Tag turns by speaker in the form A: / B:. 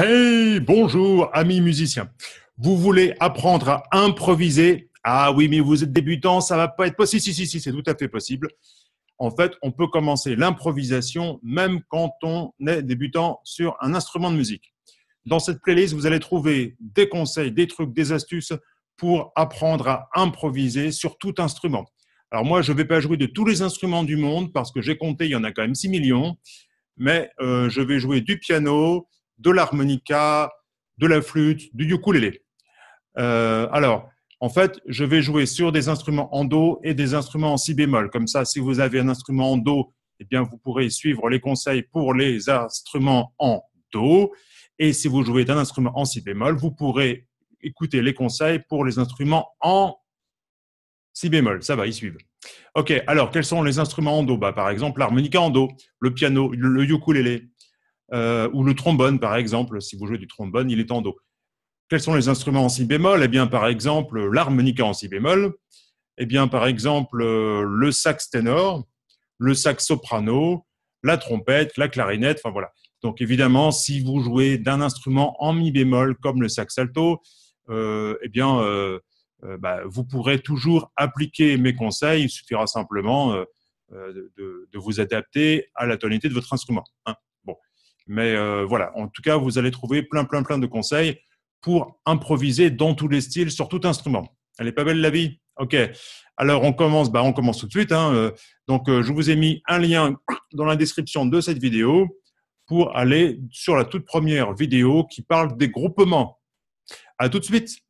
A: Hey, bonjour amis musiciens. Vous voulez apprendre à improviser Ah oui, mais vous êtes débutant, ça va pas être possible. Si, si, si, c'est tout à fait possible. En fait, on peut commencer l'improvisation même quand on est débutant sur un instrument de musique. Dans cette playlist, vous allez trouver des conseils, des trucs, des astuces pour apprendre à improviser sur tout instrument. Alors moi, je ne vais pas jouer de tous les instruments du monde parce que j'ai compté, il y en a quand même 6 millions, mais euh, je vais jouer du piano, de l'harmonica, de la flûte, du ukulélé. Euh, alors, en fait, je vais jouer sur des instruments en do et des instruments en si bémol. Comme ça, si vous avez un instrument en do, eh bien, vous pourrez suivre les conseils pour les instruments en do. Et si vous jouez d'un instrument en si bémol, vous pourrez écouter les conseils pour les instruments en si bémol. Ça va, ils suivent. OK, alors quels sont les instruments en do bah, Par exemple, l'harmonica en do, le piano, le ukulélé, euh, ou le trombone, par exemple. Si vous jouez du trombone, il est en Do. Quels sont les instruments en si bémol Eh bien, par exemple, l'harmonica en si bémol. Eh bien, par exemple, euh, le sax ténor, le sax soprano, la trompette, la clarinette. Enfin voilà. Donc évidemment, si vous jouez d'un instrument en mi bémol comme le sax alto, euh, eh bien, bah, vous pourrez toujours appliquer mes conseils. Il suffira simplement de, vous adapter à la tonalité de votre instrument. Mais euh, voilà, en tout cas, vous allez trouver plein, plein, plein de conseils pour improviser dans tous les styles sur tout instrument. Elle n'est pas belle la vie Ok. Alors on commence, bah, on commence tout de suite. Hein, euh. Donc euh, je vous ai mis un lien dans la description de cette vidéo pour aller sur la toute première vidéo qui parle des groupements. À tout de suite.